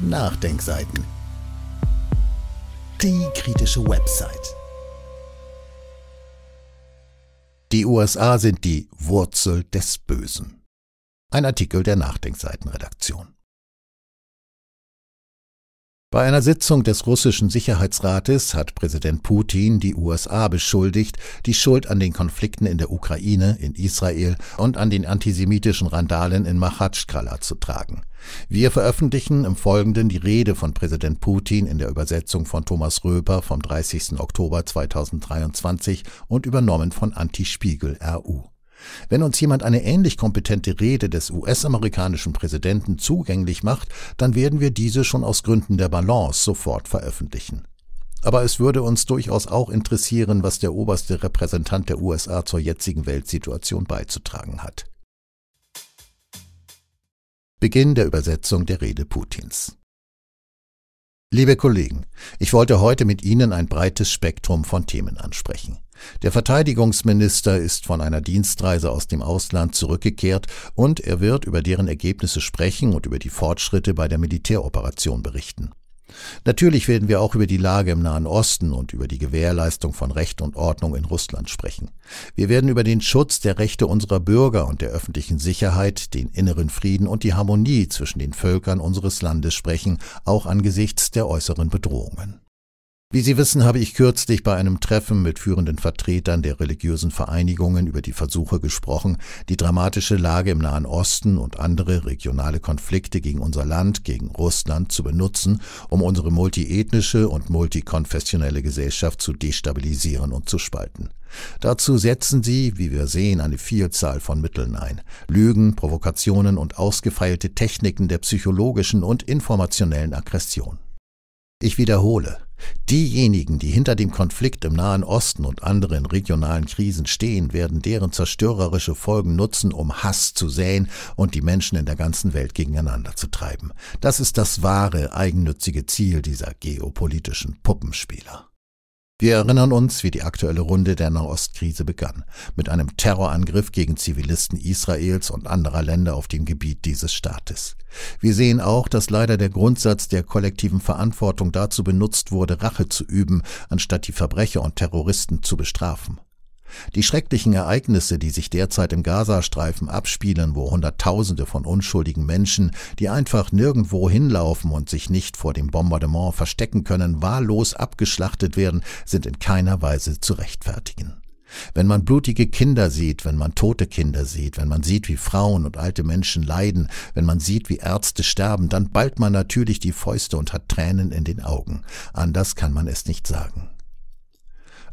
Nachdenkseiten. Die kritische Website. Die USA sind die Wurzel des Bösen. Ein Artikel der Nachdenkseitenredaktion. Bei einer Sitzung des russischen Sicherheitsrates hat Präsident Putin die USA beschuldigt, die Schuld an den Konflikten in der Ukraine, in Israel und an den antisemitischen Randalen in Machatschkala zu tragen. Wir veröffentlichen im Folgenden die Rede von Präsident Putin in der Übersetzung von Thomas Röper vom 30. Oktober 2023 und übernommen von Anti Spiegel RU. Wenn uns jemand eine ähnlich kompetente Rede des US-amerikanischen Präsidenten zugänglich macht, dann werden wir diese schon aus Gründen der Balance sofort veröffentlichen. Aber es würde uns durchaus auch interessieren, was der oberste Repräsentant der USA zur jetzigen Weltsituation beizutragen hat. Beginn der Übersetzung der Rede Putins. Liebe Kollegen, ich wollte heute mit Ihnen ein breites Spektrum von Themen ansprechen. Der Verteidigungsminister ist von einer Dienstreise aus dem Ausland zurückgekehrt und er wird über deren Ergebnisse sprechen und über die Fortschritte bei der Militäroperation berichten. Natürlich werden wir auch über die Lage im Nahen Osten und über die Gewährleistung von Recht und Ordnung in Russland sprechen. Wir werden über den Schutz der Rechte unserer Bürger und der öffentlichen Sicherheit, den inneren Frieden und die Harmonie zwischen den Völkern unseres Landes sprechen, auch angesichts der äußeren Bedrohungen. Wie Sie wissen, habe ich kürzlich bei einem Treffen mit führenden Vertretern der religiösen Vereinigungen über die Versuche gesprochen, die dramatische Lage im Nahen Osten und andere regionale Konflikte gegen unser Land, gegen Russland zu benutzen, um unsere multiethnische und multikonfessionelle Gesellschaft zu destabilisieren und zu spalten. Dazu setzen sie, wie wir sehen, eine Vielzahl von Mitteln ein. Lügen, Provokationen und ausgefeilte Techniken der psychologischen und informationellen Aggression. Ich wiederhole, Diejenigen, die hinter dem Konflikt im Nahen Osten und anderen regionalen Krisen stehen, werden deren zerstörerische Folgen nutzen, um Hass zu säen und die Menschen in der ganzen Welt gegeneinander zu treiben. Das ist das wahre, eigennützige Ziel dieser geopolitischen Puppenspieler. Wir erinnern uns, wie die aktuelle Runde der Nahostkrise begann, mit einem Terrorangriff gegen Zivilisten Israels und anderer Länder auf dem Gebiet dieses Staates. Wir sehen auch, dass leider der Grundsatz der kollektiven Verantwortung dazu benutzt wurde, Rache zu üben, anstatt die Verbrecher und Terroristen zu bestrafen. Die schrecklichen Ereignisse, die sich derzeit im Gazastreifen abspielen, wo Hunderttausende von unschuldigen Menschen, die einfach nirgendwo hinlaufen und sich nicht vor dem Bombardement verstecken können, wahllos abgeschlachtet werden, sind in keiner Weise zu rechtfertigen. Wenn man blutige Kinder sieht, wenn man tote Kinder sieht, wenn man sieht, wie Frauen und alte Menschen leiden, wenn man sieht, wie Ärzte sterben, dann ballt man natürlich die Fäuste und hat Tränen in den Augen. Anders kann man es nicht sagen.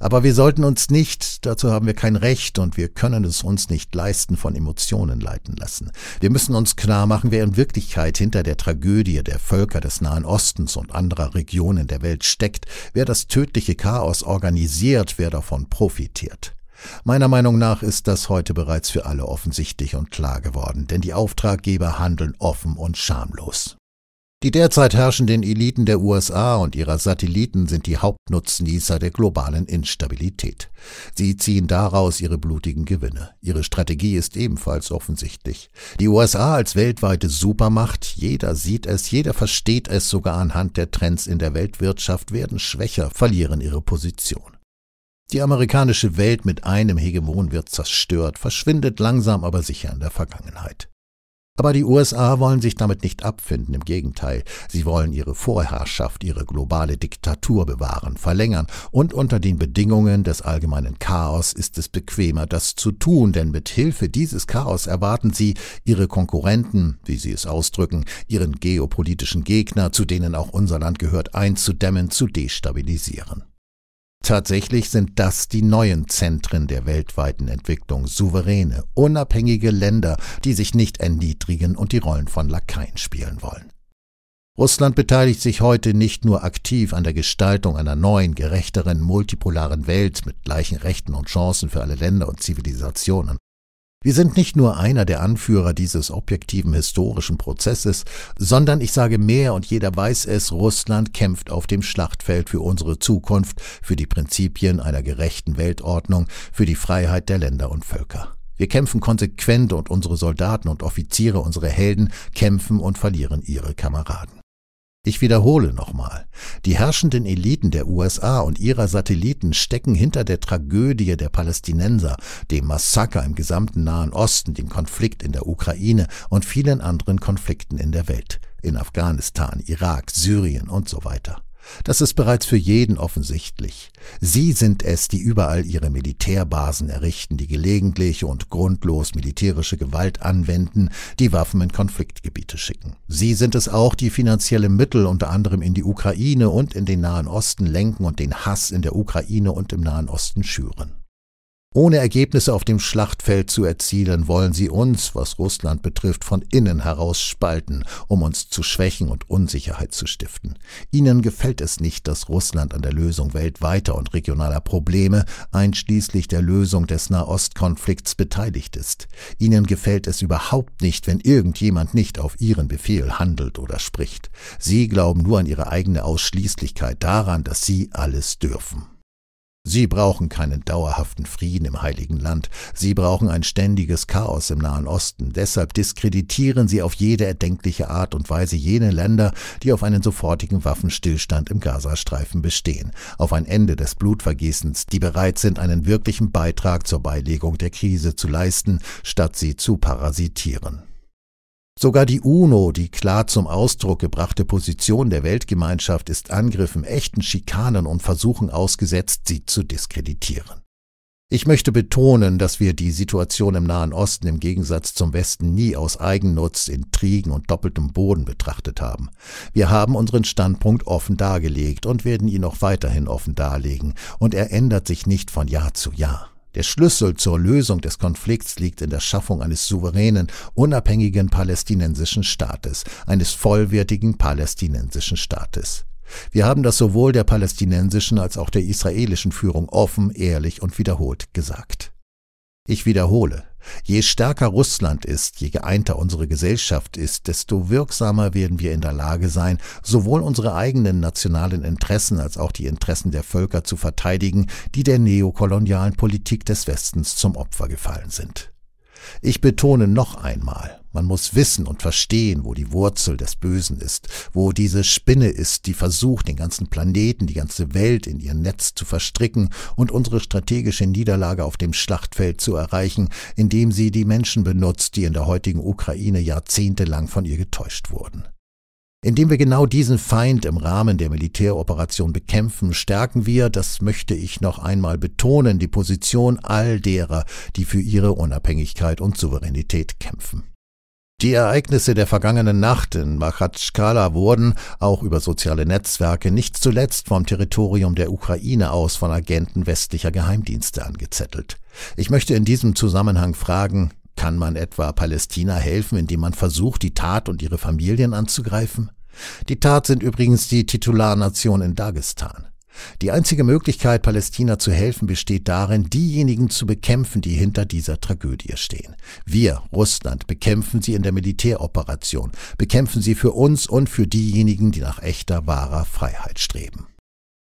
Aber wir sollten uns nicht, dazu haben wir kein Recht und wir können es uns nicht leisten, von Emotionen leiten lassen. Wir müssen uns klar machen, wer in Wirklichkeit hinter der Tragödie der Völker des Nahen Ostens und anderer Regionen der Welt steckt, wer das tödliche Chaos organisiert, wer davon profitiert. Meiner Meinung nach ist das heute bereits für alle offensichtlich und klar geworden, denn die Auftraggeber handeln offen und schamlos. Die derzeit herrschenden Eliten der USA und ihrer Satelliten sind die Hauptnutznießer der globalen Instabilität. Sie ziehen daraus ihre blutigen Gewinne. Ihre Strategie ist ebenfalls offensichtlich. Die USA als weltweite Supermacht, jeder sieht es, jeder versteht es sogar anhand der Trends in der Weltwirtschaft, werden schwächer, verlieren ihre Position. Die amerikanische Welt mit einem Hegemon wird zerstört, verschwindet langsam aber sicher in der Vergangenheit. Aber die USA wollen sich damit nicht abfinden, im Gegenteil. Sie wollen ihre Vorherrschaft, ihre globale Diktatur bewahren, verlängern. Und unter den Bedingungen des allgemeinen Chaos ist es bequemer, das zu tun, denn mit Hilfe dieses Chaos erwarten sie, ihre Konkurrenten, wie sie es ausdrücken, ihren geopolitischen Gegner, zu denen auch unser Land gehört, einzudämmen, zu destabilisieren. Tatsächlich sind das die neuen Zentren der weltweiten Entwicklung, souveräne, unabhängige Länder, die sich nicht erniedrigen und die Rollen von Lakaien spielen wollen. Russland beteiligt sich heute nicht nur aktiv an der Gestaltung einer neuen, gerechteren, multipolaren Welt mit gleichen Rechten und Chancen für alle Länder und Zivilisationen, wir sind nicht nur einer der Anführer dieses objektiven historischen Prozesses, sondern ich sage mehr und jeder weiß es, Russland kämpft auf dem Schlachtfeld für unsere Zukunft, für die Prinzipien einer gerechten Weltordnung, für die Freiheit der Länder und Völker. Wir kämpfen konsequent und unsere Soldaten und Offiziere, unsere Helden kämpfen und verlieren ihre Kameraden. Ich wiederhole nochmal, die herrschenden Eliten der USA und ihrer Satelliten stecken hinter der Tragödie der Palästinenser, dem Massaker im gesamten Nahen Osten, dem Konflikt in der Ukraine und vielen anderen Konflikten in der Welt, in Afghanistan, Irak, Syrien und so weiter. Das ist bereits für jeden offensichtlich. Sie sind es, die überall ihre Militärbasen errichten, die gelegentlich und grundlos militärische Gewalt anwenden, die Waffen in Konfliktgebiete schicken. Sie sind es auch, die finanzielle Mittel unter anderem in die Ukraine und in den Nahen Osten lenken und den Hass in der Ukraine und im Nahen Osten schüren. Ohne Ergebnisse auf dem Schlachtfeld zu erzielen, wollen sie uns, was Russland betrifft, von innen heraus spalten, um uns zu schwächen und Unsicherheit zu stiften. Ihnen gefällt es nicht, dass Russland an der Lösung weltweiter und regionaler Probleme, einschließlich der Lösung des Nahostkonflikts, beteiligt ist. Ihnen gefällt es überhaupt nicht, wenn irgendjemand nicht auf Ihren Befehl handelt oder spricht. Sie glauben nur an Ihre eigene Ausschließlichkeit, daran, dass Sie alles dürfen. Sie brauchen keinen dauerhaften Frieden im heiligen Land, Sie brauchen ein ständiges Chaos im Nahen Osten, deshalb diskreditieren Sie auf jede erdenkliche Art und Weise jene Länder, die auf einen sofortigen Waffenstillstand im Gazastreifen bestehen, auf ein Ende des Blutvergießens, die bereit sind, einen wirklichen Beitrag zur Beilegung der Krise zu leisten, statt sie zu parasitieren. Sogar die UNO, die klar zum Ausdruck gebrachte Position der Weltgemeinschaft, ist Angriffen, echten Schikanen und Versuchen ausgesetzt, sie zu diskreditieren. Ich möchte betonen, dass wir die Situation im Nahen Osten im Gegensatz zum Westen nie aus Eigennutz, Intrigen und doppeltem Boden betrachtet haben. Wir haben unseren Standpunkt offen dargelegt und werden ihn auch weiterhin offen darlegen, und er ändert sich nicht von Jahr zu Jahr. Der Schlüssel zur Lösung des Konflikts liegt in der Schaffung eines souveränen, unabhängigen palästinensischen Staates, eines vollwertigen palästinensischen Staates. Wir haben das sowohl der palästinensischen als auch der israelischen Führung offen, ehrlich und wiederholt gesagt. Ich wiederhole, je stärker Russland ist, je geeinter unsere Gesellschaft ist, desto wirksamer werden wir in der Lage sein, sowohl unsere eigenen nationalen Interessen als auch die Interessen der Völker zu verteidigen, die der neokolonialen Politik des Westens zum Opfer gefallen sind. Ich betone noch einmal, man muss wissen und verstehen, wo die Wurzel des Bösen ist, wo diese Spinne ist, die versucht, den ganzen Planeten, die ganze Welt in ihr Netz zu verstricken und unsere strategische Niederlage auf dem Schlachtfeld zu erreichen, indem sie die Menschen benutzt, die in der heutigen Ukraine jahrzehntelang von ihr getäuscht wurden. Indem wir genau diesen Feind im Rahmen der Militäroperation bekämpfen, stärken wir, das möchte ich noch einmal betonen, die Position all derer, die für ihre Unabhängigkeit und Souveränität kämpfen. Die Ereignisse der vergangenen Nacht in Machatschkala wurden, auch über soziale Netzwerke, nicht zuletzt vom Territorium der Ukraine aus von Agenten westlicher Geheimdienste angezettelt. Ich möchte in diesem Zusammenhang fragen, kann man etwa Palästina helfen, indem man versucht, die Tat und ihre Familien anzugreifen? Die Tat sind übrigens die Titularnation in Dagestan. Die einzige Möglichkeit, Palästina zu helfen, besteht darin, diejenigen zu bekämpfen, die hinter dieser Tragödie stehen. Wir, Russland, bekämpfen sie in der Militäroperation, bekämpfen sie für uns und für diejenigen, die nach echter, wahrer Freiheit streben.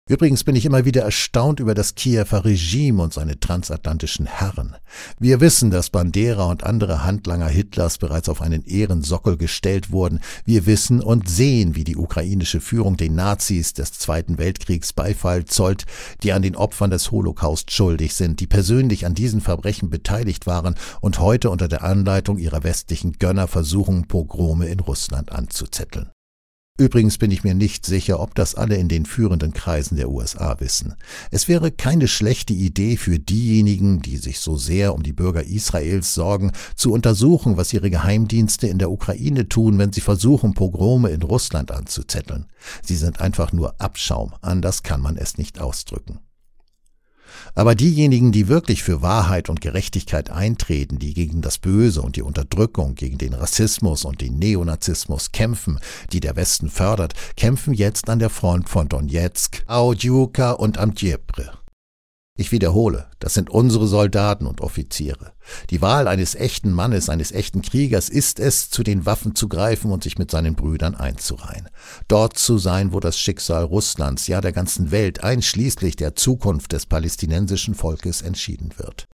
Übrigens bin ich immer wieder erstaunt über das Kiewer Regime und seine transatlantischen Herren. Wir wissen, dass Bandera und andere Handlanger Hitlers bereits auf einen Ehrensockel gestellt wurden. Wir wissen und sehen, wie die ukrainische Führung den Nazis des Zweiten Weltkriegs Beifall zollt, die an den Opfern des Holocaust schuldig sind, die persönlich an diesen Verbrechen beteiligt waren und heute unter der Anleitung ihrer westlichen Gönner versuchen, Pogrome in Russland anzuzetteln. Übrigens bin ich mir nicht sicher, ob das alle in den führenden Kreisen der USA wissen. Es wäre keine schlechte Idee für diejenigen, die sich so sehr um die Bürger Israels sorgen, zu untersuchen, was ihre Geheimdienste in der Ukraine tun, wenn sie versuchen, Pogrome in Russland anzuzetteln. Sie sind einfach nur Abschaum, anders kann man es nicht ausdrücken. Aber diejenigen, die wirklich für Wahrheit und Gerechtigkeit eintreten, die gegen das Böse und die Unterdrückung, gegen den Rassismus und den Neonazismus kämpfen, die der Westen fördert, kämpfen jetzt an der Front von Donetsk, Audiuka und am ich wiederhole, das sind unsere Soldaten und Offiziere. Die Wahl eines echten Mannes, eines echten Kriegers ist es, zu den Waffen zu greifen und sich mit seinen Brüdern einzureihen. Dort zu sein, wo das Schicksal Russlands, ja der ganzen Welt, einschließlich der Zukunft des palästinensischen Volkes entschieden wird.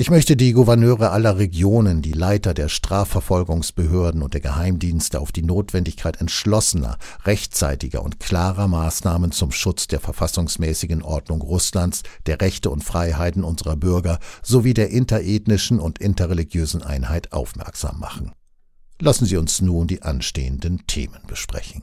Ich möchte die Gouverneure aller Regionen, die Leiter der Strafverfolgungsbehörden und der Geheimdienste auf die Notwendigkeit entschlossener, rechtzeitiger und klarer Maßnahmen zum Schutz der verfassungsmäßigen Ordnung Russlands, der Rechte und Freiheiten unserer Bürger sowie der interethnischen und interreligiösen Einheit aufmerksam machen. Lassen Sie uns nun die anstehenden Themen besprechen.